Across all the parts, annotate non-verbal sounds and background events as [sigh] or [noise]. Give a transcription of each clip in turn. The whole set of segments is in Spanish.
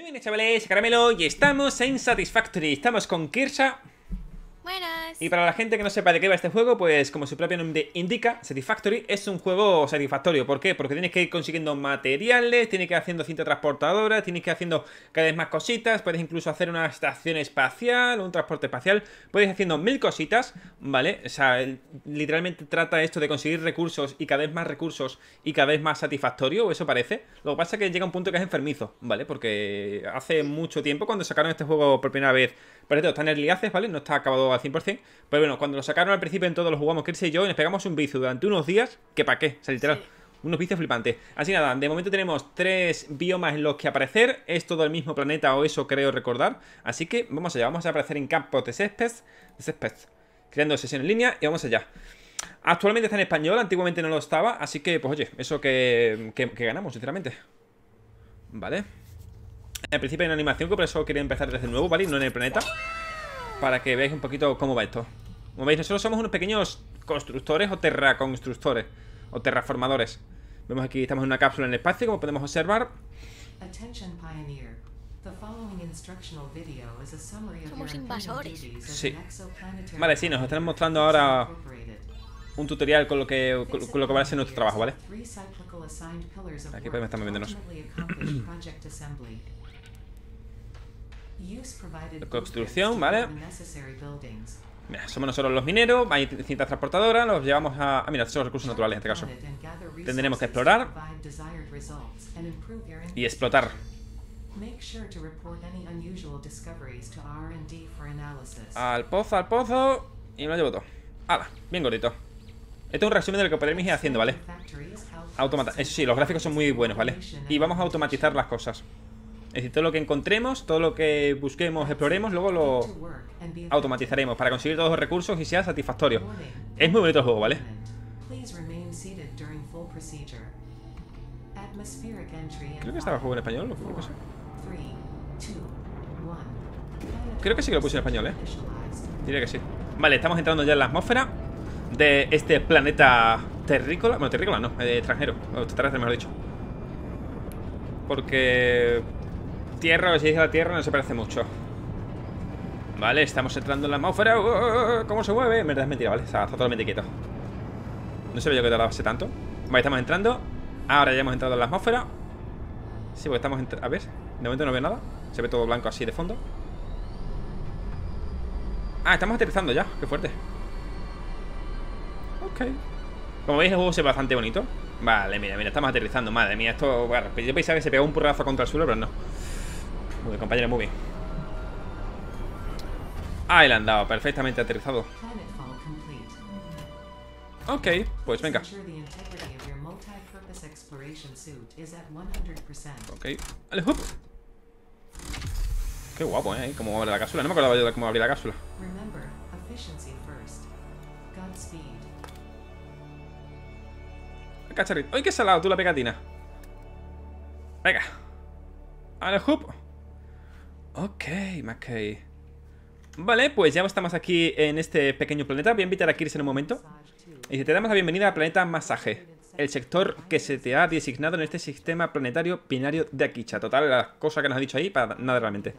Muy bien, chavales, Caramelo, y estamos en Satisfactory. Estamos con Kirsa. Y para la gente que no sepa de qué va este juego, pues como su propio nombre indica, Satisfactory es un juego satisfactorio. ¿Por qué? Porque tienes que ir consiguiendo materiales, tienes que ir haciendo cinta transportadora, tienes que ir haciendo cada vez más cositas, puedes incluso hacer una estación espacial, un transporte espacial, puedes ir haciendo mil cositas, ¿vale? O sea, literalmente trata esto de conseguir recursos y cada vez más recursos y cada vez más satisfactorio, eso parece. Lo que pasa es que llega un punto que es enfermizo, ¿vale? Porque hace mucho tiempo, cuando sacaron este juego por primera vez pero esto está en early ¿vale? No está acabado al 100%. Pero bueno, cuando lo sacaron al principio en todos lo jugamos Kirsi y yo y nos pegamos un vicio durante unos días, que para qué, o sea, literal. Unos vicios flipantes. Así nada, de momento tenemos tres biomas en los que aparecer. Es todo el mismo planeta, o eso creo recordar. Así que vamos allá. Vamos a aparecer en campos de césped. De césped. Creando sesión en línea y vamos allá. Actualmente está en español, antiguamente no lo estaba. Así que, pues oye, eso que ganamos, sinceramente. Vale. En principio hay una animación que por eso quería empezar desde nuevo, ¿vale? No en el planeta. Para que veáis un poquito cómo va esto. Como veis, nosotros somos unos pequeños constructores o terraconstructores. O terraformadores. Vemos aquí, estamos en una cápsula en el espacio, como podemos observar. Somos invasores. Sí. Vale, sí, nos están mostrando ahora un tutorial con lo que, lo que va a ser nuestro trabajo, ¿vale? Aquí podemos estar moviéndonos construcción, ¿vale? Mira, somos nosotros los mineros, hay cintas transportadoras, los llevamos a... Ah, mira, son recursos naturales en este caso. Tendremos que explorar y explotar. Al pozo, al pozo y me lo llevo todo. ¡Hala! Bien gordito. Esto es un resumen de lo que podríamos ir haciendo, ¿vale? Automata Eso sí, los gráficos son muy buenos, ¿vale? Y vamos a automatizar las cosas todo lo que encontremos, todo lo que busquemos, exploremos, luego lo automatizaremos para conseguir todos los recursos y sea satisfactorio. Es muy bonito el juego, ¿vale? Creo que estaba el juego en español, creo que sí. Creo que sí que lo puse en español, ¿eh? Diría que sí. Vale, estamos entrando ya en la atmósfera de este planeta terrícola. Bueno, terrícola no, De eh, extranjero. O extraterrestre, mejor dicho. Porque tierra, o si dice la tierra no se parece mucho. Vale, estamos entrando en la atmósfera. ¡Oh, oh, oh, ¿Cómo se mueve? En verdad es mentira, ¿vale? Está, totalmente quieto. No se yo que te la tanto. Vale, estamos entrando. Ahora ya hemos entrado en la atmósfera. Sí, porque estamos... A ver, de momento no veo nada. Se ve todo blanco así de fondo. Ah, estamos aterrizando ya. Qué fuerte. Ok. Como veis, el juego se ve bastante bonito. Vale, mira, mira, estamos aterrizando. Madre mía, esto... yo pensaba que se pegó un porrazo contra el suelo, pero no compañero, muy bien. Ahí le han dado, perfectamente aterrizado. Ok, pues venga. Ok, al Qué guapo, ¿eh? Cómo abre la cápsula. No me acordaba yo de cómo abrir la cápsula. cacharrito. ¡Ay, qué salado tú la pegatina! Venga. Al Ok, McKay. Vale, pues ya estamos aquí en este pequeño planeta. Voy a invitar a Kirs en un momento. Y te damos la bienvenida al planeta Masaje. El sector que se te ha designado en este sistema planetario binario de Aquicha. Total, la cosa que nos ha dicho ahí, para nada realmente.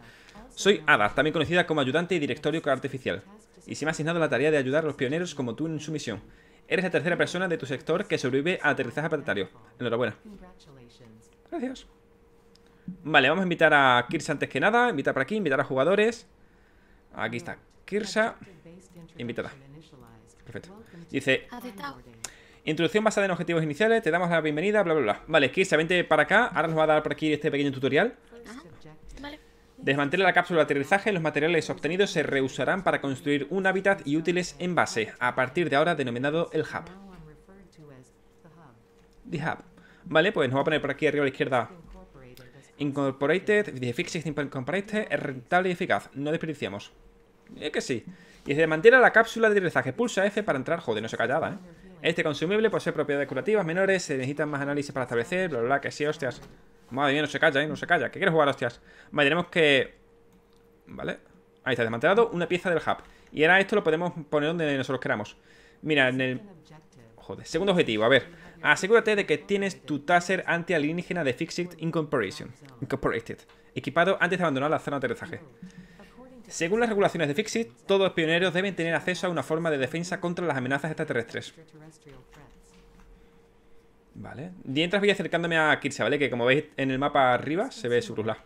Soy Ada, también conocida como ayudante y directorio artificial. Y se me ha asignado la tarea de ayudar a los pioneros como tú en su misión. Eres la tercera persona de tu sector que sobrevive a aterrizaje planetario. Enhorabuena. Gracias. Vale, vamos a invitar a Kirsa antes que nada. Invitar para aquí, invitar a jugadores. Aquí está Kirsa. Invitada. Perfecto. Dice... Introducción basada en objetivos iniciales, te damos la bienvenida, bla, bla, bla. Vale, Kirsa, vente para acá. Ahora nos va a dar por aquí este pequeño tutorial. Ah, Desmantela la cápsula de aterrizaje, los materiales obtenidos se reusarán para construir un hábitat y útiles en base, a partir de ahora denominado el hub. The hub. Vale, pues nos va a poner por aquí arriba a la izquierda Incorporated, dice Fix Incorporated, es rentable y eficaz. No desperdiciamos. Es que sí. Y se mantiene la cápsula de aterrizaje. Pulsa F para entrar. Joder, no se callaba, ¿eh? Este consumible ser propiedades curativas menores, se necesitan más análisis para establecer, bla, bla, bla, que sí, hostias. Madre mía, no se calla, ¿eh? No se calla. ¿Qué quieres jugar, hostias? Vale, tenemos que... Vale. Ahí está, desmantelado una pieza del hub. Y ahora esto lo podemos poner donde nosotros queramos. Mira, en el... Segundo objetivo, a ver. Asegúrate de que tienes tu taser anti-alienígena de Fixit Incorporation, Incorporated equipado antes de abandonar la zona de aterrizaje. Según las regulaciones de Fixit, todos los pioneros deben tener acceso a una forma de defensa contra las amenazas extraterrestres. Vale. Mientras voy acercándome a Kirsa, ¿vale? Que como veis en el mapa arriba se ve su brusla.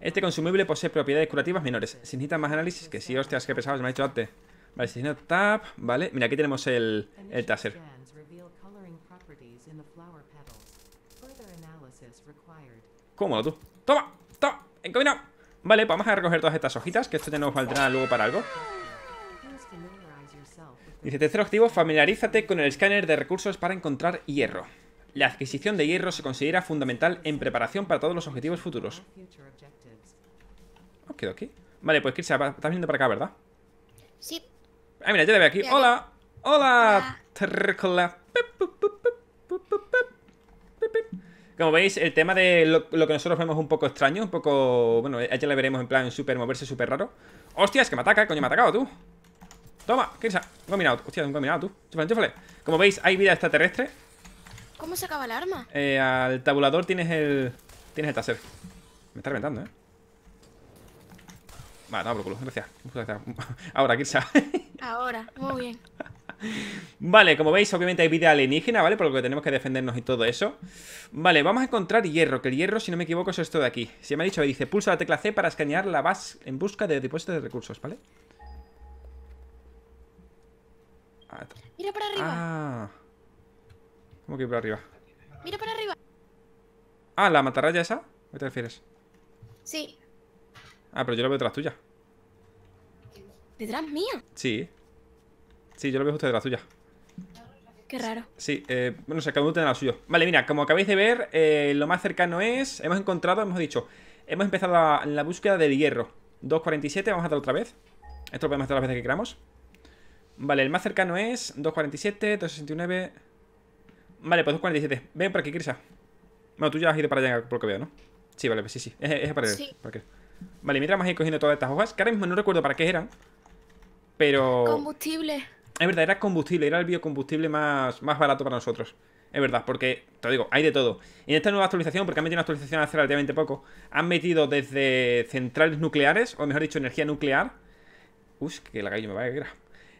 Este consumible posee propiedades curativas menores. si necesitas más análisis que si hostias que pesados me ha dicho antes. Vale, selecciono tap. ¿vale? Mira, aquí tenemos el, el taser. Cómodo tú. ¡Toma! ¡Toma! ¡Encaminado! Vale, pues vamos a recoger todas estas hojitas, que esto ya nos valdrá luego para algo. Dice, tercer objetivo, familiarízate con el escáner de recursos para encontrar hierro. La adquisición de hierro se considera fundamental en preparación para todos los objetivos futuros. Oh, quedo aquí. Vale, pues Kirsia, estás viendo para acá, ¿verdad? Sí. Ah, mira, yo te veo aquí. Hola. Hola, ¡Hola! Como veis, el tema de lo, que nosotros vemos es un poco extraño, un poco... Bueno, ella eh, le veremos en plan súper moverse, súper raro. ¡Hostias, que me ataca! ¡Coño, me ha atacado tú! Toma, Kirsa! es Un combinado. Hostia, un combinado tú. Chúfale, chúfale. Como veis, hay vida extraterrestre. ¿Cómo se acaba el arma? Eh, al tabulador tienes el... Tienes el taser. Me está reventando, ¿eh? Vale, no, por culo. Gracias. Ahora, Kirsa. [laughs] Ahora, muy bien. Vale, como veis, obviamente hay vida alienígena, ¿vale? Por lo que tenemos que defendernos y todo eso. Vale, vamos a encontrar hierro, que el hierro, si no me equivoco, es esto de aquí. Se me ha dicho, dice, pulsa la tecla C para escanear la base en busca de depósitos de recursos, ¿vale? Ah, Mira para arriba. Ah. ¿Cómo que para arriba? Mira para arriba. Ah, la matarraya esa. ¿A qué te refieres? Sí. Ah, pero yo la veo tras tuya. ¿Detrás mía? Sí. Sí, yo lo veo justo la suya Qué raro. Sí, eh, bueno, o sea, cada uno tiene la suya. Vale, mira, como acabáis de ver, eh, lo más cercano es... Hemos encontrado, hemos dicho... Hemos empezado la, búsqueda del hierro. 2.47, vamos a dar otra vez. Esto lo podemos hacer las veces que queramos. Vale, el más cercano es 2.47, 2.69... Vale, pues 2.47. Ven por aquí, Kirsa Bueno, tú ya has ido para allá, por lo que veo, ¿no? Sí, vale, pues sí, sí. Es, es para, Vale, mientras vamos a ir cogiendo todas estas hojas, que ahora mismo no recuerdo para qué eran... Pero. Combustible. Es verdad, era combustible, era el biocombustible más, más barato para nosotros. Es verdad, porque, te lo digo, hay de todo. Y en esta nueva actualización, porque han metido una actualización hace relativamente poco, han metido desde centrales nucleares, o mejor dicho, energía nuclear. Uy, que la gallo me va a quedar.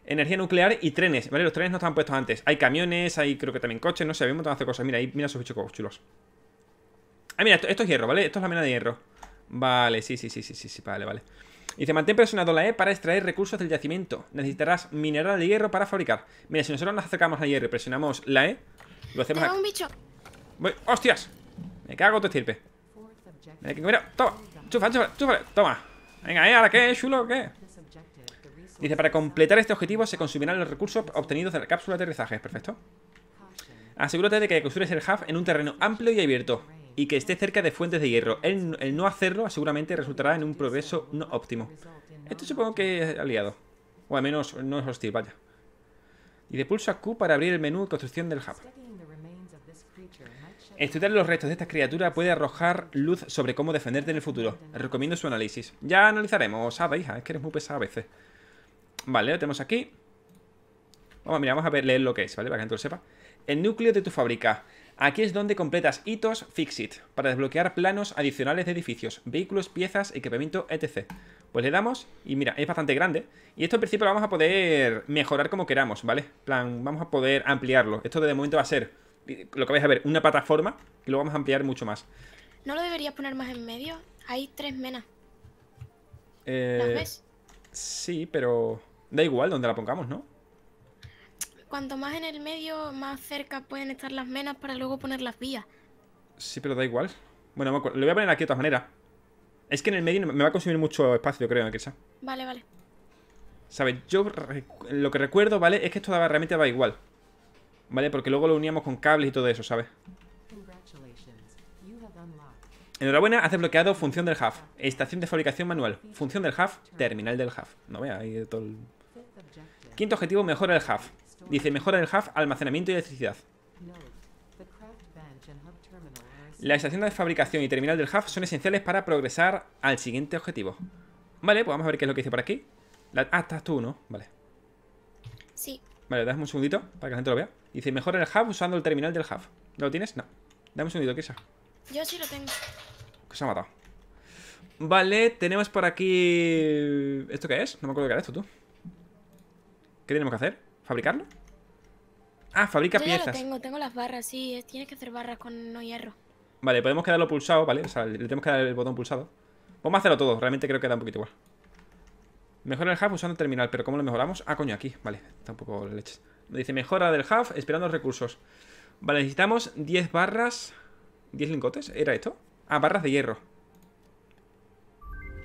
Energía nuclear y trenes, ¿vale? Los trenes no estaban puestos antes. Hay camiones, hay creo que también coches, no sé, vemos montón de cosas. Mira, ahí, mira esos bichos chulos. Ah, mira, esto, es hierro, ¿vale? Esto es la mina de hierro. Vale, sí, sí, sí, sí, sí, sí, vale, vale. Dice, mantén presionado la E para extraer recursos del yacimiento. Necesitarás mineral de hierro para fabricar. Mira, si nosotros nos acercamos al hierro y presionamos la E, lo hacemos aquí. un Voy. ¡Hostias! Me cago tu estirpe. Mira, toma. Chufa, chufa, chufa. Toma. Venga, ¿eh? ¿Ahora qué, eh, chulo? ¿Qué? Dice, para completar este objetivo se consumirán los recursos obtenidos de la cápsula de aterrizaje. Perfecto. Asegúrate de que construyes el hub en un terreno amplio y abierto y que esté cerca de fuentes de hierro. El, no hacerlo seguramente resultará en un progreso no óptimo. Esto supongo que es aliado. O al menos no es hostil, vaya. Y de pulso a Q para abrir el menú de construcción del hub. Estudiar los restos de esta criatura puede arrojar luz sobre cómo defenderte en el futuro. Recomiendo su análisis. Ya analizaremos, Ah, hija? Es que eres muy pesada a veces. Vale, lo tenemos aquí. Vamos, mira, vamos a ver, leer lo que es, ¿vale? Para que la gente lo sepa. El núcleo de tu fábrica. Aquí es donde completas hitos Fixit para desbloquear planos adicionales de edificios, vehículos, piezas, equipamiento, etc. Pues le damos y mira, es bastante grande. Y esto al principio lo vamos a poder mejorar como queramos, ¿vale? plan, vamos a poder ampliarlo. Esto de momento va a ser, lo que vais a ver, una plataforma y lo vamos a ampliar mucho más. ¿No lo deberías poner más en medio? Hay tres menas. ¿Las eh, ves? Sí, pero da igual donde la pongamos, ¿no? cuanto más en el medio, más cerca pueden estar las menas para luego poner las vías. Sí, pero da igual. Bueno, lo voy a poner aquí de todas maneras. Es que en el medio me va a consumir mucho espacio, creo, sea. Vale, vale. ¿Sabes? Yo lo que recuerdo, ¿vale? Es que esto realmente va igual. ¿Vale? Porque luego lo uníamos con cables y todo eso, ¿sabes? Enhorabuena, has desbloqueado función del half. Estación de fabricación manual. Función del half. terminal del hub. No vea, ahí todo el... Quinto objetivo, mejora el hub. Dice, mejora el hub, almacenamiento y electricidad. La estación de fabricación y terminal del hub son esenciales para progresar al siguiente objetivo. Vale, pues vamos a ver qué es lo que dice por aquí. La... Ah, estás tú, ¿no? Vale. Sí. Vale, dame un segundito para que la gente lo vea. Dice, mejora el hub usando el terminal del hub. ¿No lo tienes? No. Dame un segundito, ¿qué es eso? Yo sí lo tengo. Que se ha matado. Vale, tenemos por aquí... ¿Esto qué es? No me acuerdo qué era esto, tú. ¿Qué tenemos que hacer? ¿Fabricarlo? Ah, fabrica Yo piezas. tengo, las barras, sí. Tienes que hacer barras con no hierro. Vale, podemos quedarlo pulsado, ¿vale? O sea, le tenemos que dar el botón pulsado. Vamos a hacerlo todo, realmente creo que da un poquito igual. Mejora el half usando el terminal, pero ¿cómo lo mejoramos? Ah, coño, aquí, vale, tampoco leches. Dice mejora del half esperando recursos. Vale, necesitamos 10 barras. ¿10 lingotes? ¿Era esto? Ah, barras de hierro.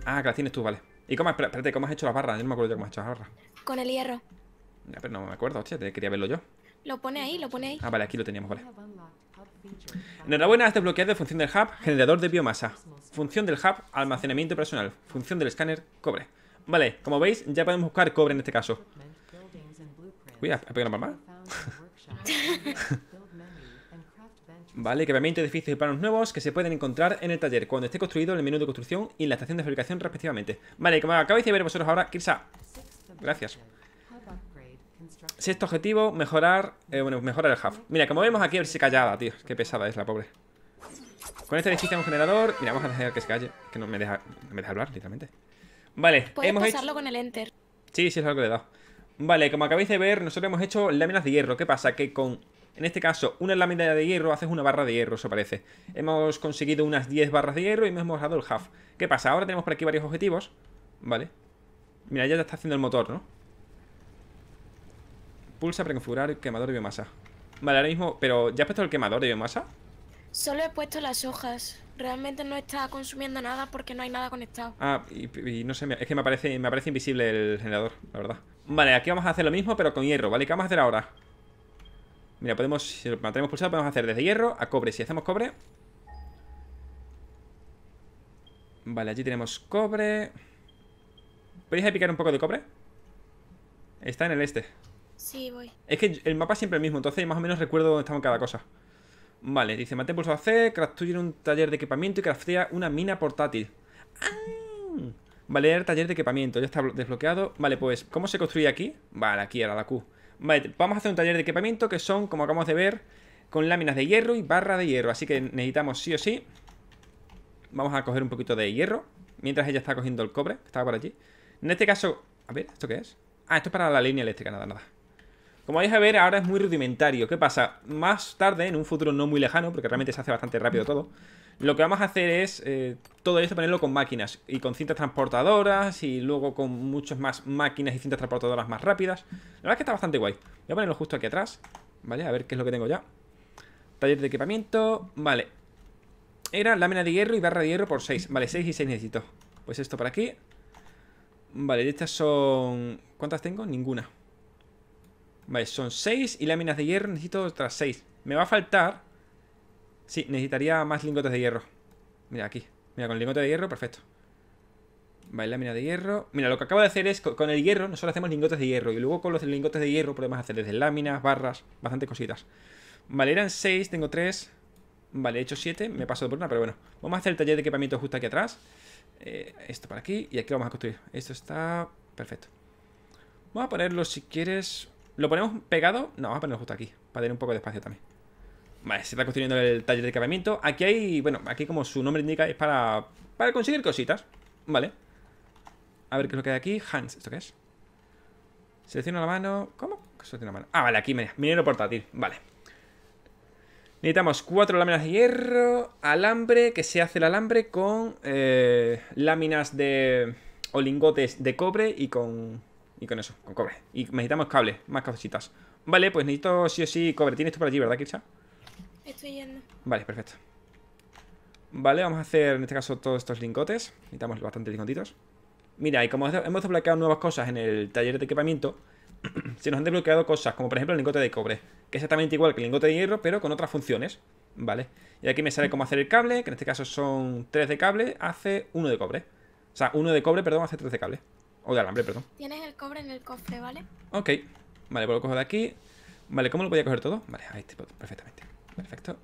Ah, que las tienes tú, vale. ¿Y cómo, espérate, cómo has hecho las barras? Yo no me acuerdo cómo has hecho las barras. Con el hierro no me acuerdo, hostia, quería verlo yo. Lo pone ahí, lo pone ahí. Ah, vale, aquí lo teníamos, vale. Enhorabuena, has desbloqueado función del hub, generador de biomasa. Función del hub, almacenamiento personal. Función del escáner, cobre. Vale, como veis, ya podemos buscar cobre en este caso. cuidado he pegado la [laughs] Vale, equipamiento, edificios y planos nuevos que se pueden encontrar en el taller cuando esté construido en el menú de construcción y en la estación de fabricación respectivamente. Vale, como acabáis de ver vosotros ahora, Kirsa. Gracias. Sexto objetivo, mejorar. Eh, bueno, mejorar el half. Mira, como vemos aquí, a ver si callada, tío. Qué pesada es la pobre. Con este edificio un generador. Mira, vamos a dejar que se calle. Que no me deja, me hablar, literalmente. Vale, Puedes pasarlo con el enter. Sí, sí, es algo que le he dado. Vale, como acabáis de ver, nosotros hemos hecho láminas de hierro. ¿Qué pasa? Que con, en este caso, una lámina de hierro haces una barra de hierro, eso parece. Hemos conseguido unas 10 barras de hierro y hemos dado el half. ¿Qué pasa? Ahora tenemos por aquí varios objetivos. Vale. Mira, ya está haciendo el motor, ¿no? Pulsa para configurar el quemador de biomasa. Vale, ahora mismo... ¿Pero ya has puesto el quemador de biomasa? Solo he puesto las hojas. Realmente no está consumiendo nada porque no hay nada conectado. Ah, y, no sé, es que me parece, me parece invisible el generador, la verdad. Vale, aquí vamos a hacer lo mismo, pero con hierro, ¿vale? ¿Qué vamos a hacer ahora? Mira, podemos, si lo mantenemos pulsado, podemos hacer desde hierro a cobre. Si hacemos cobre... Vale, allí tenemos cobre. ¿Podéis picar un poco de cobre? Está en el este. Sí, voy. Es que el mapa es siempre el mismo, entonces más o menos recuerdo dónde estaba cada cosa. Vale, dice, mate pulso a C, construye un taller de equipamiento y craftea una mina portátil. ¡Ah! Vale, el taller de equipamiento, ya está desbloqueado. Vale, pues, ¿cómo se construye aquí? Vale, aquí era la Q. Vale, vamos a hacer un taller de equipamiento que son, como acabamos de ver, con láminas de hierro y barra de hierro. Así que necesitamos sí o sí. Vamos a coger un poquito de hierro, mientras ella está cogiendo el cobre, que estaba por allí. En este caso, a ver, ¿esto qué es? Ah, esto es para la línea eléctrica, nada, nada. Como vais a ver, ahora es muy rudimentario. ¿Qué pasa? Más tarde, en un futuro no muy lejano, porque realmente se hace bastante rápido todo, lo que vamos a hacer es eh, todo esto ponerlo con máquinas y con cintas transportadoras y luego con muchas más máquinas y cintas transportadoras más rápidas. La verdad es que está bastante guay. Voy a ponerlo justo aquí atrás, ¿vale? A ver qué es lo que tengo ya. Taller de equipamiento, vale. Era lámina de hierro y barra de hierro por 6. Vale, 6 y 6 necesito. Pues esto por aquí. Vale, estas son... ¿Cuántas tengo? Ninguna. Vale, son 6 y láminas de hierro. Necesito otras 6. Me va a faltar... Sí, necesitaría más lingotes de hierro. Mira, aquí. Mira, con el lingote de hierro, perfecto. Vale, lámina de hierro. Mira, lo que acabo de hacer es, con el hierro, nosotros hacemos lingotes de hierro. Y luego con los lingotes de hierro podemos hacer desde láminas, barras, bastantes cositas. Vale, eran 6, tengo 3. Vale, he hecho 7, me paso por una, pero bueno. Vamos a hacer el taller de equipamiento justo aquí atrás. Eh, esto para aquí y aquí lo vamos a construir. Esto está perfecto. Vamos a ponerlo, si quieres, ¿Lo ponemos pegado? No, vamos a ponerlo justo aquí, para tener un poco de espacio también. Vale, se está construyendo el taller de equipamiento. Aquí hay, bueno, aquí como su nombre indica es para, para conseguir cositas. Vale. A ver qué es lo que hay aquí. Hans, ¿esto qué es? Selecciona la mano. ¿Cómo? Selecciono la mano. Ah, vale, aquí, mira, minero portátil. Vale. Necesitamos cuatro láminas de hierro, alambre, que se hace el alambre con eh, láminas de... o lingotes de cobre y con y con eso, con cobre. Y necesitamos cable, más cositas. Vale, pues necesito sí o sí cobre. ¿Tienes tú por allí, verdad, Kircha? Estoy yendo. Vale, perfecto. Vale, vamos a hacer en este caso todos estos lingotes. Necesitamos bastantes lingotitos. Mira, y como hemos desbloqueado nuevas cosas en el taller de equipamiento, [clears throat] se nos han desbloqueado cosas, como por ejemplo el lingote de cobre, que es exactamente igual que el lingote de hierro, pero con otras funciones. Vale, y aquí me sale cómo hacer el cable, que en este caso son 3 de cable, hace 1 de cobre. O sea, 1 de cobre, perdón, hace 3 de cable. O de alambre, perdón. Tienes el cobre en el cofre, ¿vale? Ok. Vale, pues lo cojo de aquí. Vale, ¿cómo lo podía coger todo? Vale, ahí está, perfectamente. Perfecto.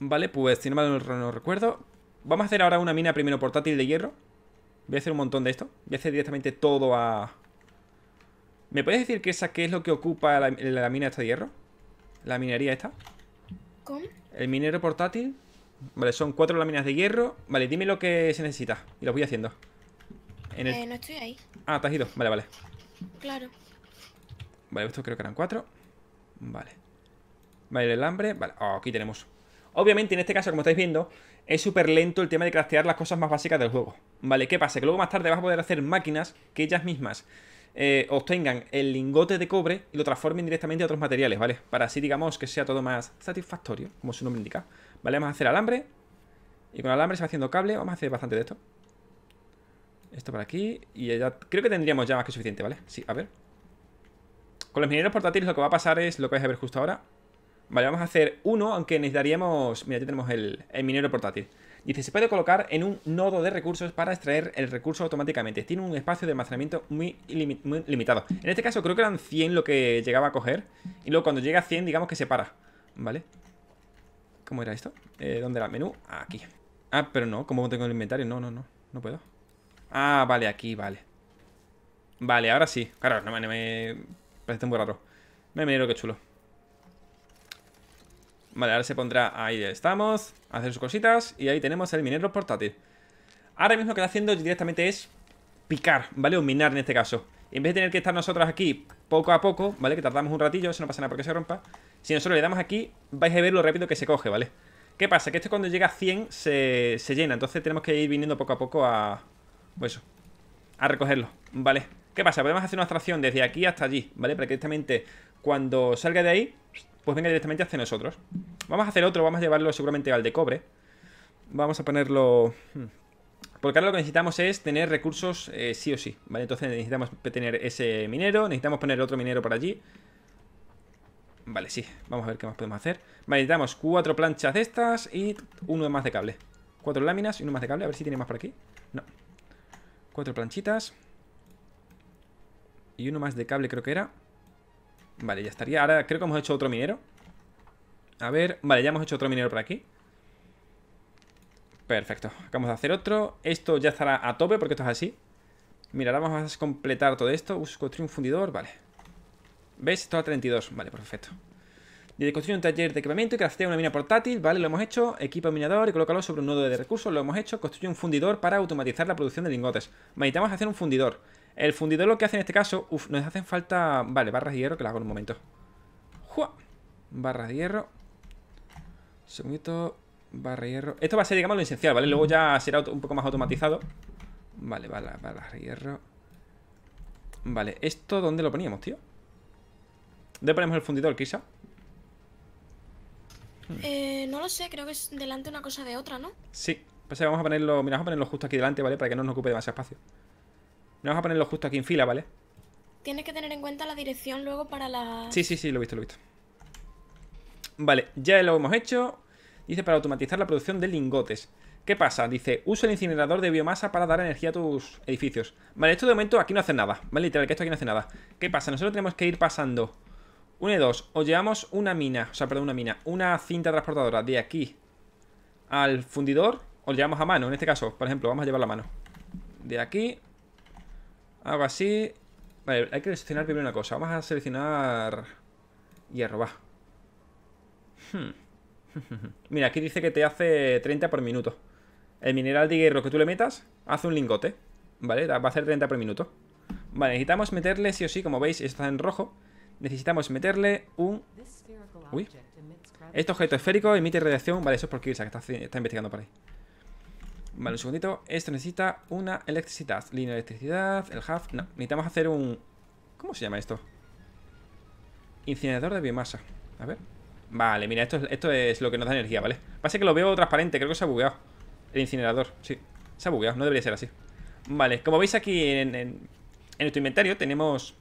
Vale, pues si no mal no recuerdo. Vamos a hacer ahora una mina primero portátil de hierro. Voy a hacer un montón de esto. Voy a hacer directamente todo a... ¿Me puedes decir que esa qué es lo que ocupa la, la mina esta de hierro? La minería esta. ¿Cómo? El minero portátil. Vale, son cuatro láminas de hierro. Vale, dime lo que se necesita. Y lo voy haciendo. Eh, no estoy ahí. Ah, te has ido. Vale, vale. Claro. Vale, esto creo que eran cuatro. Vale. Vale, el alambre, Vale, aquí tenemos. Obviamente, en este caso, como estáis viendo, es súper lento el tema de craftear las cosas más básicas del juego. Vale, ¿qué pasa? Que luego más tarde vas a poder hacer máquinas que ellas mismas eh, obtengan el lingote de cobre y lo transformen directamente a otros materiales, ¿vale? Para así, digamos, que sea todo más satisfactorio, como su nombre indica. Vale, vamos a hacer alambre. Y con alambre se va haciendo cable. Vamos a hacer bastante de esto. Esto por aquí. Y ya, creo que tendríamos ya más que suficiente, ¿vale? Sí, a ver. Con los mineros portátiles lo que va a pasar es lo que vais a ver justo ahora. Vale, vamos a hacer uno, aunque necesitaríamos... Mira, ya tenemos el, el minero portátil. Dice, se puede colocar en un nodo de recursos para extraer el recurso automáticamente. Tiene un espacio de almacenamiento muy, limitado. En este caso creo que eran 100 lo que llegaba a coger. Y luego cuando llega a 100, digamos que se para. ¿Vale? ¿Cómo era esto? Eh, ¿Dónde era? Menú. Aquí. Ah, pero no, como tengo el inventario? No, no, no. No puedo. Ah, vale, aquí, vale. Vale, ahora sí. Claro, no me... Parece me... Parece muy raro. Me miro qué chulo. Vale, ahora se pondrá ahí estamos. hacer sus cositas. Y ahí tenemos el minero portátil. Ahora mismo lo que está haciendo directamente es picar, ¿vale? O minar en este caso. En vez de tener que estar nosotros aquí poco a poco, ¿vale? Que tardamos un ratillo, eso no pasa nada porque se rompa. Si nosotros le damos aquí, vais a ver lo rápido que se coge, ¿vale? ¿Qué pasa? Que esto cuando llega a 100 se, se llena, entonces tenemos que ir viniendo poco a poco a, pues eso. A recogerlo. Vale. ¿Qué pasa? Podemos hacer una atracción desde aquí hasta allí, ¿vale? Para que directamente cuando salga de ahí, pues venga directamente hacia nosotros. Vamos a hacer otro, vamos a llevarlo seguramente al de cobre. Vamos a ponerlo... Hmm. Porque ahora lo que necesitamos es tener recursos eh, sí o sí, ¿vale? Entonces necesitamos tener ese minero, necesitamos poner otro minero por allí. Vale, sí, vamos a ver qué más podemos hacer. Vale, necesitamos cuatro planchas de estas y uno más de cable. Cuatro láminas y uno más de cable, a ver si tiene más por aquí. No, Cuatro planchitas. Y uno más de cable creo que era. Vale, ya estaría. Ahora creo que hemos hecho otro minero. A ver, vale, ya hemos hecho otro minero por aquí. Perfecto, acabamos de hacer otro Esto ya estará a tope porque esto es así Mira, ahora vamos a completar todo esto Busco un fundidor, vale ¿Ves? Esto a 32, vale, perfecto de construir un taller de equipamiento y craftea una mina portátil, ¿vale? Lo hemos hecho. equipo minador y colócalo sobre un nodo de recursos, lo hemos hecho. Construye un fundidor para automatizar la producción de lingotes. Necesitamos hacer un fundidor. El fundidor lo que hace en este caso, Uf, nos hacen falta... Vale, barras de hierro, que las hago en un momento. ¡Jua! Barras de hierro. Segundo, segundito. Barra de hierro. Esto va a ser, digamos, lo esencial, ¿vale? Luego ya será un poco más automatizado. Vale, barras de hierro. Vale, ¿esto dónde lo poníamos, tío? ¿Dónde ponemos el fundidor, quizá? Mm. Eh, no lo sé, creo que es delante una cosa de otra, ¿no? Sí. Pues vamos a ponerlo, mira, vamos a ponerlo justo aquí delante, ¿vale? Para que no nos ocupe demasiado espacio. Vamos a ponerlo justo aquí en fila, ¿vale? Tienes que tener en cuenta la dirección luego para la... Sí, sí, sí, lo he visto, lo he visto. Vale, ya lo hemos hecho. Dice para automatizar la producción de lingotes. ¿Qué pasa? Dice, usa el incinerador de biomasa para dar energía a tus edificios. Vale, esto de momento aquí no hace nada, ¿vale? Literal, que esto aquí no hace nada. ¿Qué pasa? Nosotros tenemos que ir pasando una y e dos. O llevamos una mina, o sea, perdón, una mina, una cinta transportadora de aquí al fundidor, o llevamos a mano, en este caso, por ejemplo, vamos a llevarla a mano. De aquí, algo así. Vale, hay que seleccionar primero una cosa. Vamos a seleccionar hierro, va. Hmm. [laughs] Mira, aquí dice que te hace 30 por minuto. El mineral de hierro que tú le metas hace un lingote, ¿vale? Va a hacer 30 por minuto. Vale, necesitamos meterle sí o sí, como veis, está en rojo. Necesitamos meterle un... Uy. Este objeto esférico emite radiación. Vale, eso es por Kirsak, está, está investigando por ahí. Vale, un segundito. Esto necesita una electricidad. Línea de electricidad, el half. No, necesitamos hacer un... ¿Cómo se llama esto? Incinerador de biomasa. A ver. Vale, mira, esto, esto es lo que nos da energía, ¿vale? Pasa que lo veo transparente, creo que se ha bugueado. El incinerador, sí. Se ha bugueado, no debería ser así. Vale, como veis aquí en, en nuestro inventario tenemos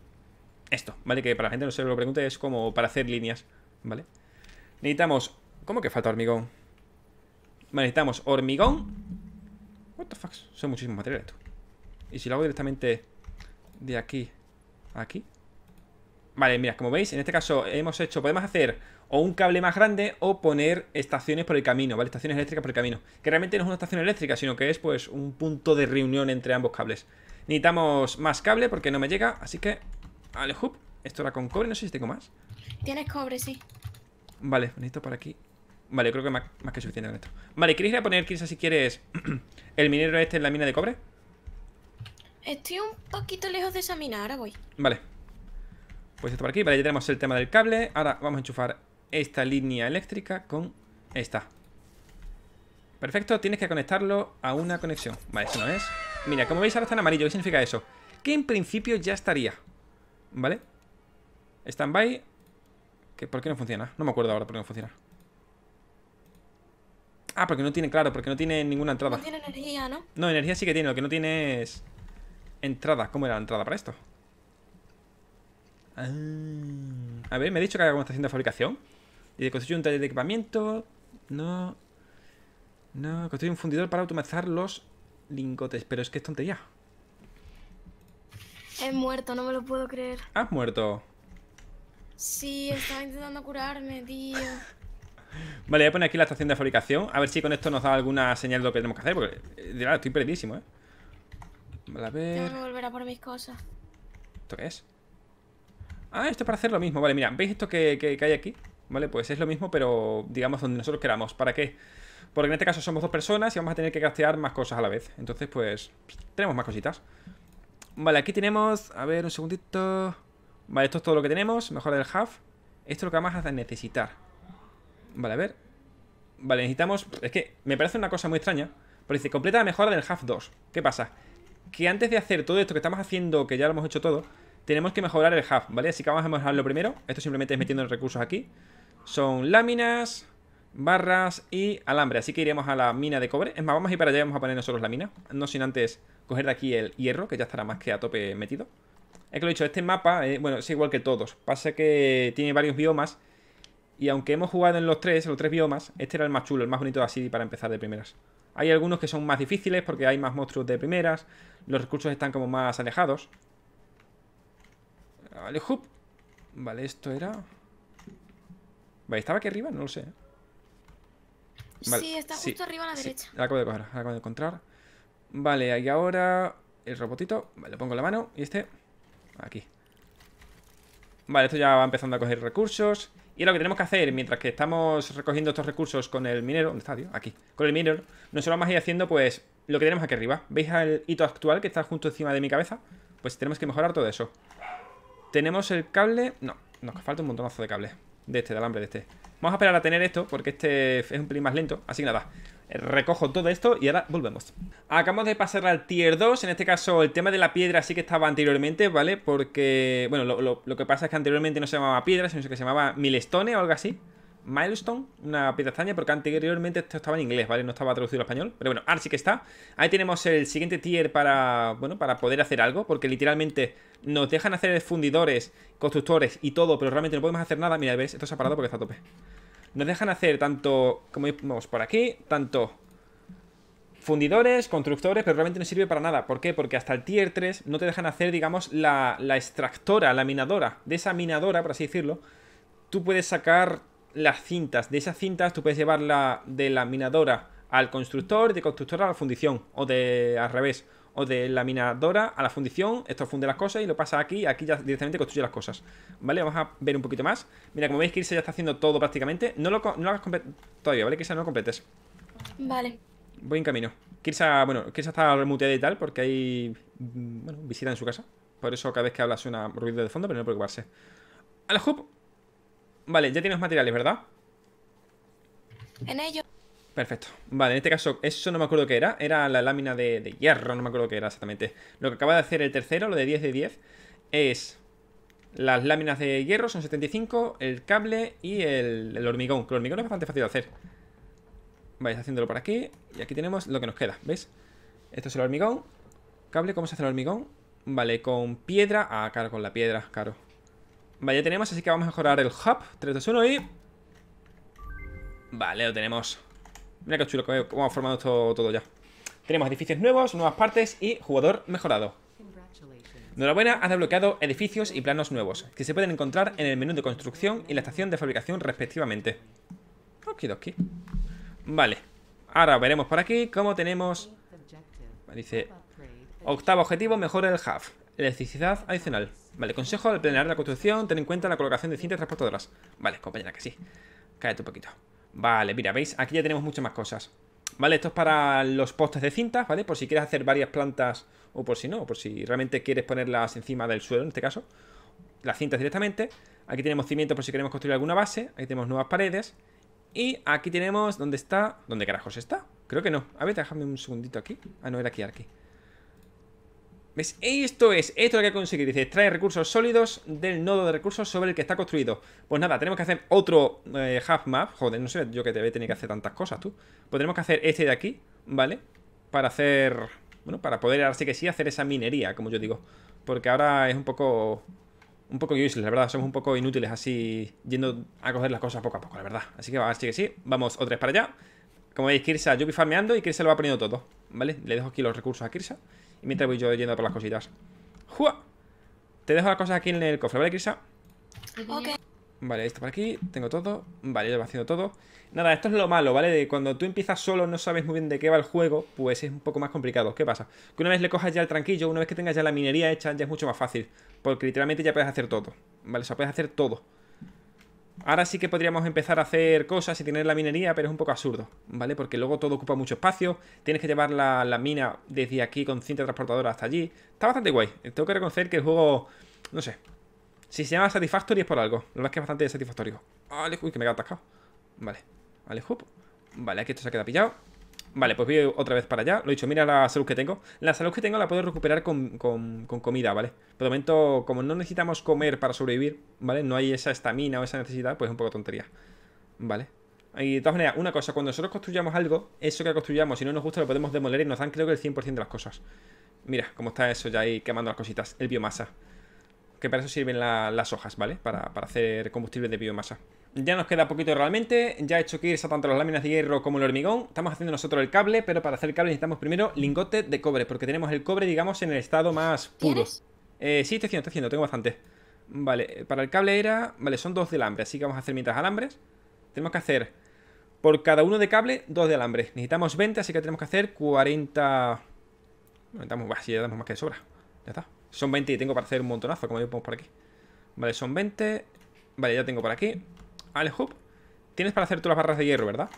esto, ¿vale? Que para la gente no se lo pregunte, es como para hacer líneas, ¿vale? Necesitamos... ¿Cómo que falta hormigón? Vale, necesitamos hormigón. What the fuck? Son muchísimos materiales esto. Y si lo hago directamente de aquí a aquí. Vale, mira, como veis, en este caso hemos hecho, podemos hacer o un cable más grande o poner estaciones por el camino, ¿vale? Estaciones eléctricas por el camino. Que realmente no es una estación eléctrica, sino que es pues un punto de reunión entre ambos cables. Necesitamos más cable porque no me llega, así que Vale, hoop. Esto era con cobre, no sé si tengo más. Tienes cobre, sí. Vale, pues necesito por aquí. Vale, creo que más, que suficiente con esto. Vale, ¿quieres ir a poner, Kirsa, si quieres, [clears throat] el minero este en la mina de cobre? Estoy un poquito lejos de esa mina, ahora voy. Vale. Pues esto por aquí, vale, ya tenemos el tema del cable. Ahora vamos a enchufar esta línea eléctrica con esta. Perfecto, tienes que conectarlo a una conexión. Vale, eso no es. Mira, como veis ahora está en amarillo, ¿qué significa eso? Que en principio ya estaría. ¿Vale? Standby. que ¿Por qué no funciona? No me acuerdo ahora por qué no funciona. Ah, porque no tiene, claro, porque no tiene ninguna entrada. No tiene energía, ¿no? No, energía sí que tiene, lo que no tiene es... Entrada, ¿cómo era la entrada para esto? Ah. a ver, me ha dicho que haga una estación de fabricación Y de construir un taller de equipamiento No No, construir un fundidor para automatizar los lingotes Pero es que es tontería He muerto, no me lo puedo creer. ¿Has muerto? Sí, estaba intentando curarme, tío. [laughs] Vale, voy a poner aquí la estación de fabricación. A ver si con esto nos da alguna señal de lo que tenemos que hacer. Porque eh, estoy perdidísimo, ¿eh? Vale, a ver. Tengo que volver a por mis cosas. ¿Esto qué es? Ah, esto es para hacer lo mismo. Vale, mira, ¿veis esto que, que, que hay aquí? Vale, pues es lo mismo, pero digamos donde nosotros queramos. ¿Para qué? Porque en este caso somos dos personas y vamos a tener que castear más cosas a la vez. Entonces, pues, tenemos más cositas. Vale, aquí tenemos... A ver, un segundito... Vale, esto es todo lo que tenemos. Mejora del half. Esto es lo que vamos a necesitar. Vale, a ver. Vale, necesitamos... Es que me parece una cosa muy extraña. Porque dice, completa la mejora del half 2. ¿Qué pasa? Que antes de hacer todo esto que estamos haciendo, que ya lo hemos hecho todo, tenemos que mejorar el half, ¿vale? Así que vamos a mejorarlo primero. Esto simplemente es metiendo los recursos aquí. Son láminas barras y alambre. Así que iremos a la mina de cobre. Es más, vamos a ir para allá y vamos a poner nosotros la mina. No sin antes coger de aquí el hierro, que ya estará más que a tope metido. Es que lo he dicho, este mapa, eh, bueno, es igual que todos. Pasa que tiene varios biomas. Y aunque hemos jugado en los tres, los tres biomas, este era el más chulo, el más bonito así para empezar de primeras. Hay algunos que son más difíciles porque hay más monstruos de primeras. Los recursos están como más alejados. Vale, Vale, esto era... Vale, ¿estaba aquí arriba? No lo sé. ¿eh? sí, está justo arriba a la derecha. La acabo de coger, la acabo de encontrar. Vale, ahí ahora el robotito. Vale, lo pongo la mano y este aquí. Vale, esto ya va empezando a coger recursos. Y lo que tenemos que hacer mientras que estamos recogiendo estos recursos con el minero, ¿dónde está, tío? Aquí, con el minero, nosotros vamos a ir haciendo pues lo que tenemos aquí arriba. ¿Veis el hito actual que está justo encima de mi cabeza? Pues tenemos que mejorar todo eso. Tenemos el cable... No, nos falta un montonazo de cable. De este, de alambre de este. Vamos a esperar a tener esto porque este es un pelín más lento. Así que nada, recojo todo esto y ahora volvemos. Acabamos de pasar al tier 2. En este caso el tema de la piedra sí que estaba anteriormente, ¿vale? Porque, bueno, lo, lo, lo que pasa es que anteriormente no se llamaba piedra, sino que se llamaba milestone o algo así. Milestone, una pestaña, porque anteriormente esto estaba en inglés, ¿vale? No estaba traducido al español, pero bueno, ahora sí que está. Ahí tenemos el siguiente tier para, bueno, para poder hacer algo, porque literalmente nos dejan hacer fundidores, constructores y todo, pero realmente no podemos hacer nada. Mira, ves, esto se ha parado porque está a tope. Nos dejan hacer tanto, como vemos por aquí, tanto fundidores, constructores, pero realmente no sirve para nada. ¿Por qué? Porque hasta el tier 3 no te dejan hacer, digamos, la, la extractora, la minadora. De esa minadora, por así decirlo, tú puedes sacar las cintas. De esas cintas tú puedes llevarla de la minadora al constructor, de constructor a la fundición, o de al revés, o de la minadora a la fundición, esto funde las cosas y lo pasa aquí, aquí ya directamente construye las cosas. ¿Vale? Vamos a ver un poquito más. Mira, como veis Kirsa ya está haciendo todo prácticamente. No lo, no lo hagas todavía, ¿vale? Kirsa, no lo completes. Vale. Voy en camino. Kirsa, bueno, Kirsa está remuteada y tal porque hay, mm, bueno, visita en su casa. Por eso cada vez que hablas una ruido de fondo, pero no preocuparse. A la Vale, ya tienes materiales, ¿verdad? En ello. Perfecto. Vale, en este caso, eso no me acuerdo qué era. Era la lámina de, hierro, no me acuerdo qué era exactamente. Lo que acaba de hacer el tercero, lo de 10 de 10, es... Las láminas de hierro son 75, el cable y el, hormigón. Que el hormigón es bastante fácil de hacer. Vais haciéndolo por aquí. Y aquí tenemos lo que nos queda, ¿veis? Esto es el hormigón. Cable, ¿cómo se hace el hormigón? Vale, con piedra. Ah, claro, con la piedra, claro. Vale, ya tenemos, así que vamos a mejorar el hub 3, 2, 1 y... Vale, lo tenemos Mira qué chulo cómo ha formado esto todo ya Tenemos edificios nuevos, nuevas partes y jugador mejorado Enhorabuena, has desbloqueado edificios y planos nuevos Que se pueden encontrar en el menú de construcción y la estación de fabricación respectivamente Okidoki Vale, ahora veremos por aquí cómo tenemos Dice Octavo objetivo, mejora el hub Electricidad adicional. Vale, consejo al planear la construcción, ten en cuenta la colocación de cintas transportadoras. Vale, compañera, que sí. Cállate un poquito. Vale, mira, ¿veis? Aquí ya tenemos muchas más cosas. Vale, esto es para los postes de cintas, ¿vale? Por si quieres hacer varias plantas o por si no, por si realmente quieres ponerlas encima del suelo, en este caso. Las cintas directamente. Aquí tenemos cimiento por si queremos construir alguna base. Aquí tenemos nuevas paredes. Y aquí tenemos... ¿Dónde está? ¿Dónde carajos está? Creo que no. A ver, déjame un segundito aquí. Ah, no, era aquí, aquí. ¿Ves? Esto es, esto es lo que hay que conseguir. Dice, extrae recursos sólidos del nodo de recursos sobre el que está construido. Pues nada, tenemos que hacer otro eh, half map. Joder, no sé yo que te voy a tener que hacer tantas cosas, tú. podremos pues que hacer este de aquí, ¿vale? Para hacer... Bueno, para poder Así que sí hacer esa minería, como yo digo. Porque ahora es un poco... Un poco useless, la verdad. Somos un poco inútiles así yendo a coger las cosas poco a poco, la verdad. Así que así que sí. Vamos, otra vez para allá. Como veis, Kirsa, yo voy farmeando y Kirsa lo va poniendo todo, ¿vale? Le dejo aquí los recursos a Kirsa. Mientras voy yo yendo por las cositas. ¡Jua! Te dejo las cosas aquí en el cofre, ¿vale, Crisa? Vale, esto por aquí, tengo todo Vale, ya va haciendo todo Nada, esto es lo malo, ¿vale? De cuando tú empiezas solo No sabes muy bien de qué va el juego Pues es un poco más complicado ¿Qué pasa? Que una vez le cojas ya el tranquillo Una vez que tengas ya la minería hecha Ya es mucho más fácil Porque literalmente ya puedes hacer todo Vale, o sea, puedes hacer todo Ahora sí que podríamos empezar a hacer cosas y tener la minería, pero es un poco absurdo, ¿vale? Porque luego todo ocupa mucho espacio, tienes que llevar la, mina desde aquí con cinta transportadora hasta allí. Está bastante guay. Tengo que reconocer que el juego, no sé, si se llama Satisfactory es por algo. Lo verdad es que es bastante satisfactorio. uy, que me he atascado. Vale, vale, Vale, aquí esto se quedado pillado. Vale, pues voy otra vez para allá. Lo he dicho, mira la salud que tengo. La salud que tengo la puedo recuperar con, con, comida, ¿vale? Por el momento, como no necesitamos comer para sobrevivir, ¿vale? No hay esa estamina o esa necesidad, pues es un poco tontería. ¿Vale? Y de todas maneras, una cosa, cuando nosotros construyamos algo, eso que construyamos, si no nos gusta, lo podemos demoler y nos dan creo que el 100% de las cosas. Mira, cómo está eso ya ahí quemando las cositas, el biomasa. Que para eso sirven las hojas, ¿vale? para hacer combustible de biomasa. Ya nos queda poquito realmente. Ya he hecho que irse tanto las láminas de hierro como el hormigón. Estamos haciendo nosotros el cable, pero para hacer el cable necesitamos primero lingote de cobre, porque tenemos el cobre, digamos, en el estado más puro. Eh, sí, estoy haciendo, estoy haciendo, tengo bastante. Vale, eh, para el cable era... Vale, son dos de alambre, así que vamos a hacer mientras alambres. Tenemos que hacer por cada uno de cable, dos de alambre. Necesitamos 20, así que tenemos que hacer 40... estamos bah, si ya damos más que de sobra. Ya está. Son 20 y tengo para hacer un montonazo, como yo pongo por aquí. Vale, son 20. Vale, ya tengo por aquí al Tienes para hacer tú las barras de hierro, ¿verdad?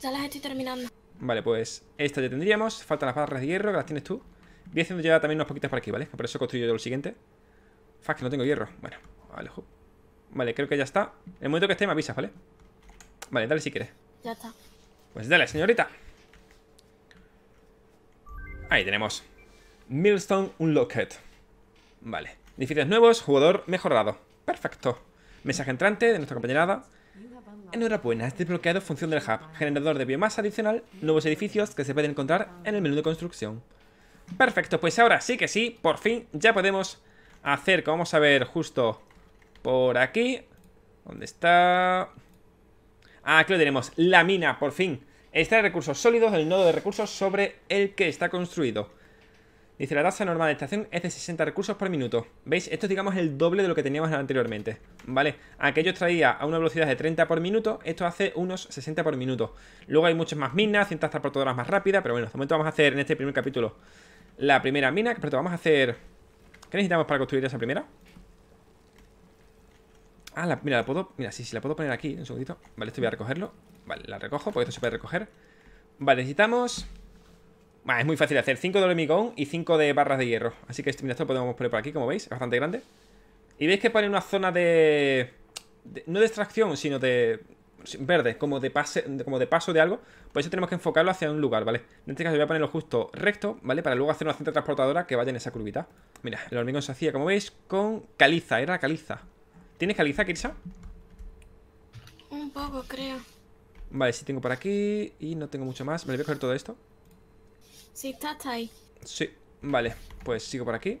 Ya las estoy terminando. Vale, pues estas ya tendríamos. Faltan las barras de hierro, que las tienes tú. Voy haciendo ya también unas poquitas por aquí, ¿vale? Por eso construyo yo lo siguiente. Fuck, no tengo hierro. Bueno, al Vale, creo que ya está. En el momento que esté me avisas, ¿vale? Vale, dale si quieres. Ya está. Pues dale, señorita. Ahí tenemos. Millstone Unlocked. Vale. Edificios nuevos, jugador mejorado. Perfecto. Mensaje entrante de nuestra compañera Enhorabuena, has desbloqueado función del hub, generador de biomasa adicional, nuevos edificios que se pueden encontrar en el menú de construcción. Perfecto, pues ahora sí que sí, por fin ya podemos hacer, vamos a ver justo por aquí. ¿Dónde está? Ah, aquí lo tenemos, la mina, por fin. Extrae recursos sólidos del nodo de recursos sobre el que está construido. Dice, la tasa normal de estación es de 60 recursos por minuto. ¿Veis? Esto es, digamos, el doble de lo que teníamos anteriormente. ¿Vale? Aquello traía a una velocidad de 30 por minuto. Esto hace unos 60 por minuto. Luego hay muchas más minas, todas transportadoras más rápidas. Pero bueno, de momento vamos a hacer en este primer capítulo la primera mina. Pero vamos a hacer... ¿Qué necesitamos para construir esa primera? Ah, mira, la puedo... Mira, sí, sí, la puedo poner aquí. Un segundito. Vale, esto voy a recogerlo. Vale, la recojo porque esto se puede recoger. Vale, necesitamos... Vale, es muy fácil hacer 5 de hormigón y 5 de barras de hierro. Así que este, mira, esto lo podemos poner por aquí, como veis. Es bastante grande. Y veis que pone una zona de... no de extracción, sino de... Verde, como de, pase, como de paso de algo Por eso tenemos que enfocarlo hacia un lugar, ¿vale? En este caso voy a ponerlo justo recto, ¿vale? Para luego hacer una cinta transportadora que vaya en esa curvita Mira, el hormigón se hacía, como veis, con caliza Era caliza ¿Tienes caliza, Kirsa? Un poco, creo Vale, sí tengo por aquí Y no tengo mucho más Me vale, voy a coger todo esto Sí, está ahí. Sí, vale. Pues sigo por aquí.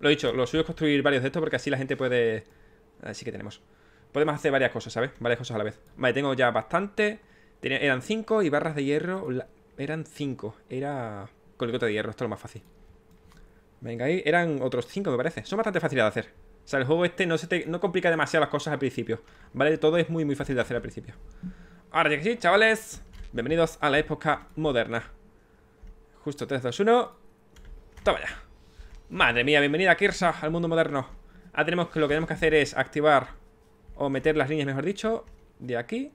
Lo he dicho, lo suyo es construir varios de estos porque así la gente puede... Así que tenemos. Podemos hacer varias cosas, ¿sabes? Varias cosas a la vez. Vale, tengo ya bastante. eran cinco y barras de hierro... eran cinco Era... colgote de hierro, esto es lo más fácil. Venga, ahí eran otros cinco, me parece. Son bastante fáciles de hacer. O sea, el juego este no se te... no complica demasiado las cosas al principio. ¿Vale? Todo es muy, muy fácil de hacer al principio. Ahora ya que sí, chavales. Bienvenidos a la época moderna. Justo 3, 2, 1 Toma ya Madre mía, bienvenida Kirsa al mundo moderno Ahora tenemos que lo que tenemos que hacer es activar O meter las líneas, mejor dicho De aquí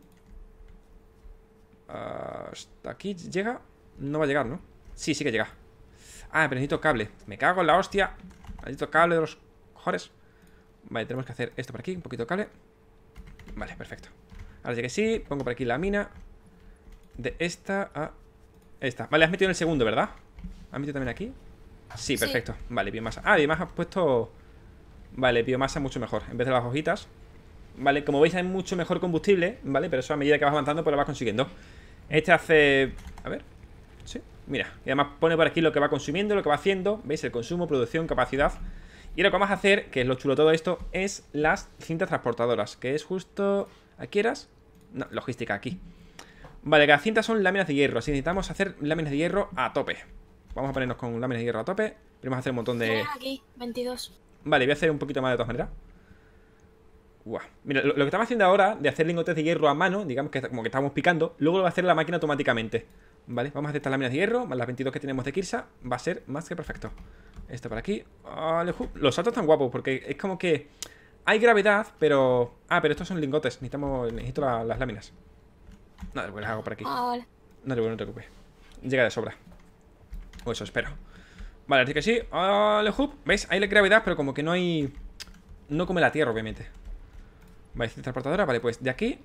Hasta aquí llega No va a llegar, ¿no? Sí, sí que llega Ah, pero necesito cable Me cago en la hostia Necesito cable de los cojones Vale, tenemos que hacer esto por aquí Un poquito de cable Vale, perfecto Ahora ya que sí Pongo por aquí la mina De esta a Ahí está. Vale, has metido en el segundo, ¿verdad? ¿Has metido también aquí? Sí, perfecto. Vale, biomasa. Ah, además has puesto... Vale, biomasa mucho mejor. En vez de las hojitas. Vale, como veis hay mucho mejor combustible, ¿vale? Pero eso a medida que vas avanzando pues lo vas consiguiendo. Este hace... A ver. Sí, mira. Y además pone por aquí lo que va consumiendo, lo que va haciendo. ¿Veis? El consumo, producción, capacidad. Y lo que vamos a hacer, que es lo chulo todo esto, es las cintas transportadoras. Que es justo... ¿Aquí eras? No, logística, aquí. Vale, cada cinta son láminas de hierro. Así necesitamos hacer láminas de hierro a tope. Vamos a ponernos con láminas de hierro a tope. Vamos a hacer un montón de... Aquí, 22. Vale, voy a hacer un poquito más de todas maneras. Mira, lo, que estamos haciendo ahora de hacer lingotes de hierro a mano, digamos que como que estamos picando, luego lo va a hacer la máquina automáticamente. Vale, vamos a hacer estas láminas de hierro, más las 22 que tenemos de Kirsa, va a ser más que perfecto. Esto por aquí. los saltos están guapos porque es como que hay gravedad, pero... Ah, pero estos son lingotes, necesitamos necesito las láminas. No, te hago por aquí. Ah, no, te preocupes. Llega de sobra. O eso espero. Vale, así que sí. Hola, Hub. ¿Veis? Ahí la gravedad, pero como que no hay... No come la tierra, obviamente. Vale, transportadora. Vale, pues de aquí...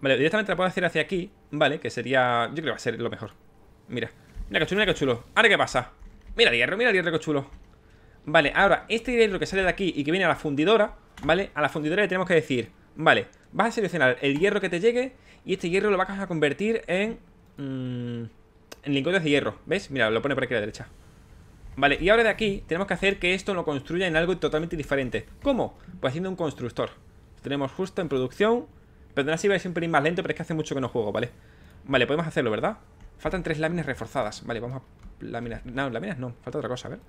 Vale, directamente la puedo hacer hacia aquí. Vale, que sería... Yo creo que va a ser lo mejor. Mira. Mira que chulo, mira que chulo. Ahora qué pasa. Mira el hierro, mira el hierro que chulo. Vale, ahora, este hierro que sale de aquí y que viene a la fundidora, ¿vale? A la fundidora le tenemos que decir... Vale, vas a seleccionar el hierro que te llegue y este hierro lo vas a convertir en... Mm, en lingotes de hierro, ¿ves? Mira, lo pone por aquí a la derecha. Vale, y ahora de aquí tenemos que hacer que esto lo construya en algo totalmente diferente. ¿Cómo? Pues haciendo un constructor. tenemos justo en producción. Perdona si vais siempre ir más lento, pero es que hace mucho que no juego, ¿vale? Vale, podemos hacerlo, ¿verdad? Faltan tres láminas reforzadas. Vale, vamos a... Láminas... No, láminas no. Falta otra cosa, a ver.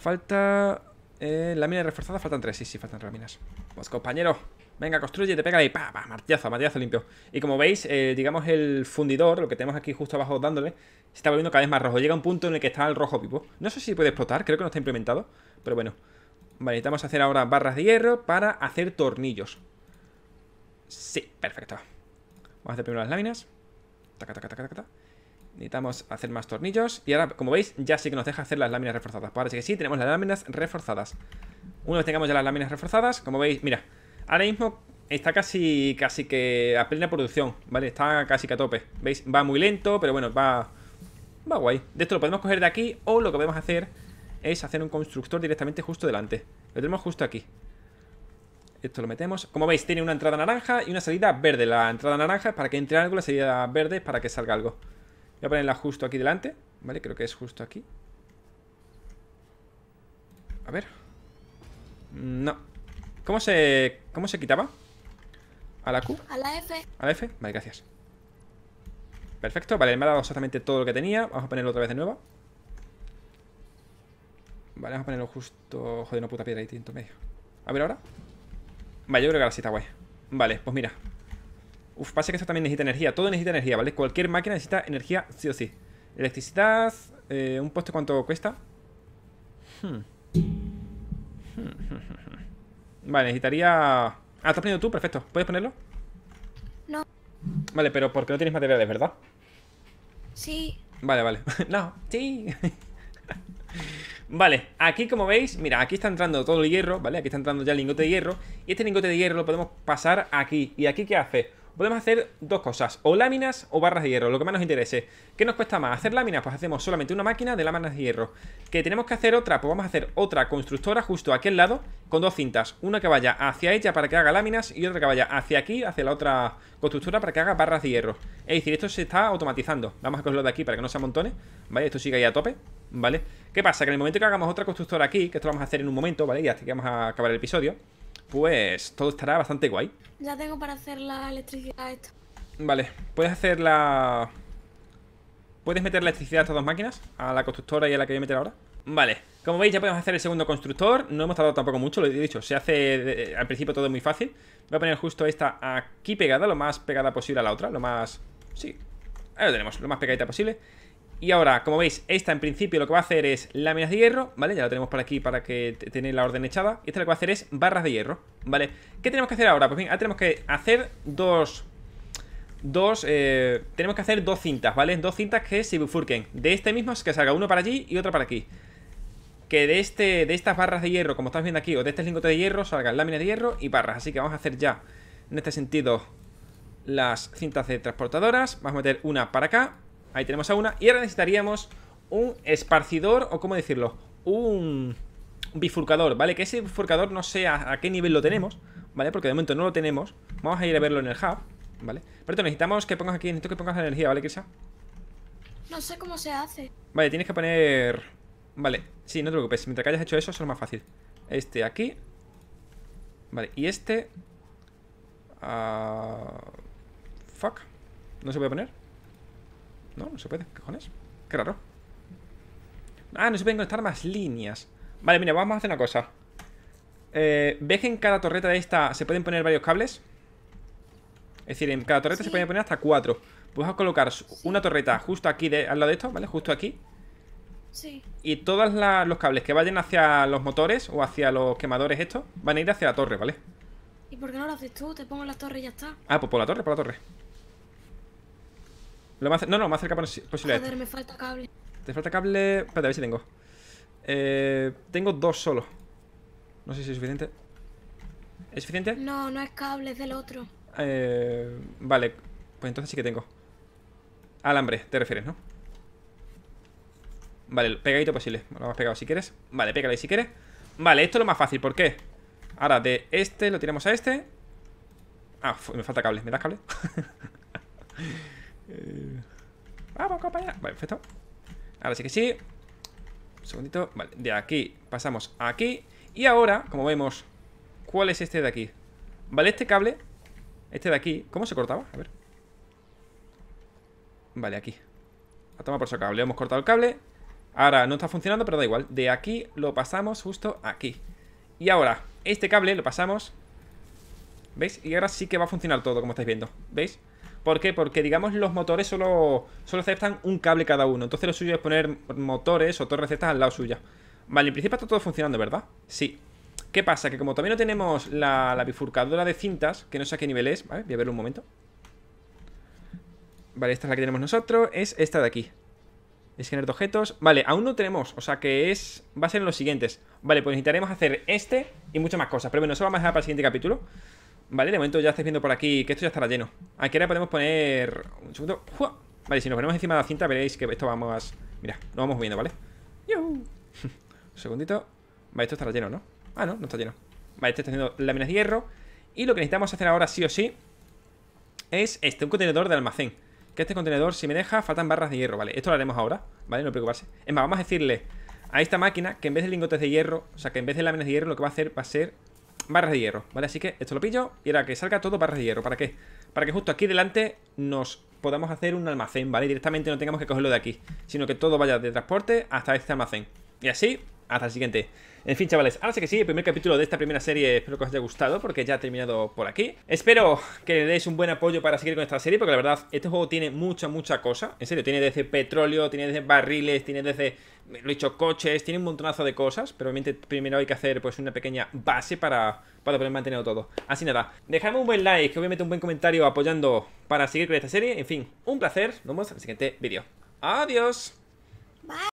Falta... Eh, lámina reforzada, faltan tres. Sí, sí, faltan tres láminas. Pues compañero, venga, construye, te pega ahí. Pa, pa, martillazo, martillazo limpio. Y como veis, eh, digamos el fundidor, lo que tenemos aquí justo abajo dándole, se está volviendo cada vez más rojo. Llega un punto en el que está el rojo vivo. No sé si puede explotar, creo que no está implementado, pero bueno. Vale, necesitamos hacer ahora barras de hierro para hacer tornillos. Sí, perfecto. Vamos a hacer primero las láminas. taca, taca, taca, taca. Necesitamos hacer más tornillos. Y ahora, como veis, ya sí que nos deja hacer las láminas reforzadas. Pues ahora sí que sí, tenemos las láminas reforzadas. Una vez tengamos ya las láminas reforzadas, como veis, mira, ahora mismo está casi, casi que a plena producción, ¿vale? Está casi que a tope. ¿Veis? Va muy lento, pero bueno, va, va guay. De esto lo podemos coger de aquí o lo que podemos hacer es hacer un constructor directamente justo delante. Lo tenemos justo aquí. Esto lo metemos. Como veis, tiene una entrada naranja y una salida verde. La entrada naranja es para que entre algo, la salida verde es para que salga algo. Voy a ponerla justo aquí delante, ¿vale? Creo que es justo aquí. A ver. No. ¿Cómo se, cómo se quitaba? ¿A la Q? A la F. ¿A la F? Vale, gracias. Perfecto, vale, me ha dado exactamente todo lo que tenía. Vamos a ponerlo otra vez de nuevo. Vale, vamos a ponerlo justo... Joder, una puta piedra ahí, tinto medio. A ver ahora. Vale, yo creo que ahora sí está guay. Vale, pues mira, Uf, pasa que eso también necesita energía. Todo necesita energía, ¿vale? Cualquier máquina necesita energía sí o sí. Electricidad. Eh, ¿Un puesto cuánto cuesta? Hmm. Hmm. [laughs] Vale, necesitaría... Ah, ¿estás poniendo tú? Perfecto. ¿Puedes ponerlo? No. Vale, pero porque no tienes materiales, ¿verdad? Sí. Vale, vale. [laughs] no, sí. [laughs] Vale, aquí como veis, mira, aquí está entrando todo el hierro, ¿vale? Aquí está entrando ya el lingote de hierro Y este lingote de hierro lo podemos pasar aquí ¿Y aquí qué hace? podemos hacer dos cosas, o láminas o barras de hierro, lo que más nos interese. ¿Qué nos cuesta más? ¿Hacer láminas? Pues hacemos solamente una máquina de láminas de hierro. ¿Que tenemos que hacer otra? Pues vamos a hacer otra constructora justo a aquel lado, con dos cintas. Una que vaya hacia ella para que haga láminas y otra que vaya hacia aquí, hacia la otra constructora para que haga barras de hierro. Es decir, esto se está automatizando. Vamos a cogerlo de aquí para que no se amontone, ¿vale? Esto sigue ahí a tope. ¿vale? ¿Qué pasa? Que en el momento que hagamos otra constructora aquí, que esto lo vamos a hacer en un momento, ¿vale? Y hasta que vamos a acabar el episodio, pues todo estará bastante guay. Ya tengo para hacer la electricidad Vale, puedes hacer la... ¿Puedes meter la electricidad a estas dos máquinas? A la constructora y a la que voy a meter ahora. Vale, como veis ya podemos hacer el segundo constructor No hemos tardado tampoco mucho, lo he dicho Se hace al principio todo muy fácil Voy a poner justo esta aquí pegada Lo más pegada posible a la otra Lo más... sí Ahí lo tenemos, lo más pegadita posible y ahora, como veis, esta en principio lo que va a hacer es láminas de hierro, ¿vale? Ya lo tenemos por aquí para que tenéis la orden echada. Y esta lo que va a hacer es barras de hierro, ¿vale? ¿Qué tenemos que hacer ahora? Pues bien, ahora tenemos que hacer dos... Dos... Eh, tenemos que hacer dos cintas, ¿vale? Dos cintas que se bifurquen. De este mismo es que salga uno para allí y otro para aquí. Que de, este, de estas barras de hierro, como estáis viendo aquí, o de este lingote de hierro, salgan láminas de hierro y barras. Así que vamos a hacer ya, en este sentido, las cintas de transportadoras. Vamos a meter una para acá Ahí tenemos a una. Y ahora necesitaríamos un esparcidor, o cómo decirlo, un, bifurcador, ¿vale? Que ese bifurcador no sé a, qué nivel lo tenemos, ¿vale? Porque de momento no lo tenemos. Vamos a ir a verlo en el hub, ¿vale? Pero necesitamos que pongas aquí, necesito que pongas la energía, ¿vale, Kirsa? No sé cómo se hace. Vale, tienes que poner... Vale, sí, no te preocupes. Mientras que hayas hecho eso, eso es más fácil. Este aquí. Vale, y este... Ah, fuck. No se puede poner. No, no se puede, cojones Qué raro Ah, no se pueden conectar más líneas Vale, mira, vamos a hacer una cosa eh, ¿Ves que en cada torreta de esta se pueden poner varios cables? Es decir, en cada torreta se pueden poner hasta cuatro pues Vamos a colocar una torreta justo aquí, de, al lado de esto, ¿vale? Justo aquí Sí Y todos los cables que vayan hacia los motores o hacia los quemadores estos Van a ir hacia la torre, ¿vale? ¿Y por qué no lo haces tú? Te pongo la torre y ya está Ah, pues por la torre, por la torre no, no, más cerca posible. Joder, me falta cable. Te falta cable. Espérate, a ver si tengo. Eh, tengo dos solo. No sé si es suficiente. ¿Es suficiente? No, no es cable, es del otro. Eh, vale, pues entonces sí que tengo. Alambre, te refieres, ¿no? Vale, pegadito posible. Lo has pegado si quieres. Vale, pégale si quieres. Vale, esto es lo más fácil. ¿Por qué? Ahora de este lo tiramos a este. Ah, me falta cable. ¿Me das cable? [laughs] Eh, vamos, allá Vale, perfecto. Ahora sí que sí. Un segundito. Vale, de aquí pasamos aquí. Y ahora, como vemos, ¿cuál es este de aquí? Vale, este cable, este de aquí, ¿cómo se cortaba? A ver. Vale, aquí. A tomar por su cable. Hemos cortado el cable. Ahora no está funcionando, pero da igual. De aquí lo pasamos justo aquí. Y ahora, este cable lo pasamos. ¿Veis? Y ahora sí que va a funcionar todo, como estáis viendo. ¿Veis? ¿Por qué? Porque, digamos, los motores solo, solo aceptan un cable cada uno. Entonces lo suyo es poner motores o torres al lado suya. Vale, en principio está todo funcionando, ¿verdad? Sí. ¿Qué pasa? Que como también no tenemos la, la bifurcadora de cintas, que no sé a qué nivel es, ¿vale? Voy a verlo un momento. Vale, esta es la que tenemos nosotros, es esta de aquí. Es generar objetos. Vale, aún no tenemos, o sea que es va a ser en los siguientes. Vale, pues necesitaremos hacer este y muchas más cosas. Pero bueno, eso lo vamos a dejar para el siguiente capítulo. Vale, de momento ya estáis viendo por aquí que esto ya estará lleno. Aquí ahora podemos poner... Un segundo. Vale, si nos ponemos encima de la cinta veréis que esto vamos... Mira, nos vamos moviendo, ¿vale? ¡Yo! [laughs] Un segundito. Vale, esto estará lleno, ¿no? Ah, no, no está lleno. Vale, este está haciendo láminas de hierro. Y lo que necesitamos hacer ahora sí o sí es este, un contenedor de almacén. Que este contenedor, si me deja, faltan barras de hierro, ¿vale? Esto lo haremos ahora, ¿vale? No preocuparse. Es más, vamos a decirle a esta máquina que en vez de lingotes de hierro, o sea, que en vez de láminas de hierro, lo que va a hacer va a ser barras de hierro, ¿vale? Así que esto lo pillo y ahora que salga todo barras de hierro. ¿Para qué? Para que justo aquí delante nos podamos hacer un almacén, ¿vale? Directamente no tengamos que cogerlo de aquí, sino que todo vaya de transporte hasta este almacén. Y así hasta el siguiente. En fin, chavales, ahora sí que sí, el primer capítulo de esta primera serie espero que os haya gustado porque ya ha terminado por aquí. Espero que le deis un buen apoyo para seguir con esta serie porque la verdad, este juego tiene mucha, mucha cosa. En serio, tiene desde petróleo, tiene desde barriles, tiene desde, lo he dicho, coches, tiene un montonazo de cosas. Pero obviamente primero hay que hacer pues una pequeña base para, para poder mantenerlo todo. Así nada, dejadme un buen like, que obviamente un buen comentario apoyando para seguir con esta serie. En fin, un placer, nos vemos en el siguiente vídeo. Adiós. Bye.